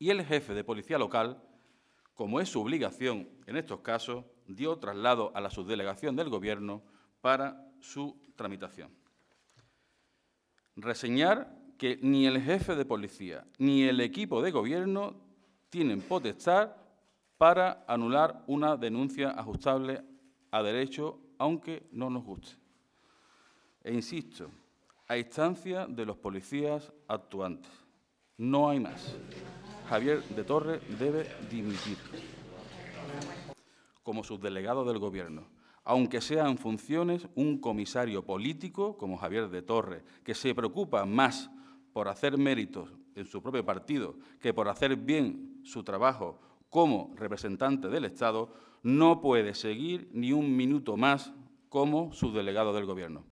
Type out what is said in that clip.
y el jefe de policía local, como es su obligación en estos casos, dio traslado a la subdelegación del Gobierno para su tramitación. Reseñar que ni el jefe de policía ni el equipo de Gobierno tienen potestad para anular una denuncia ajustable a derecho, aunque no nos guste. E insisto, a instancia de los policías actuantes. No hay más. Javier de Torre debe dimitir como subdelegado del Gobierno, aunque sea en funciones un comisario político como Javier de Torre, que se preocupa más por hacer méritos en su propio partido que por hacer bien su trabajo como representante del Estado, no puede seguir ni un minuto más como subdelegado del Gobierno.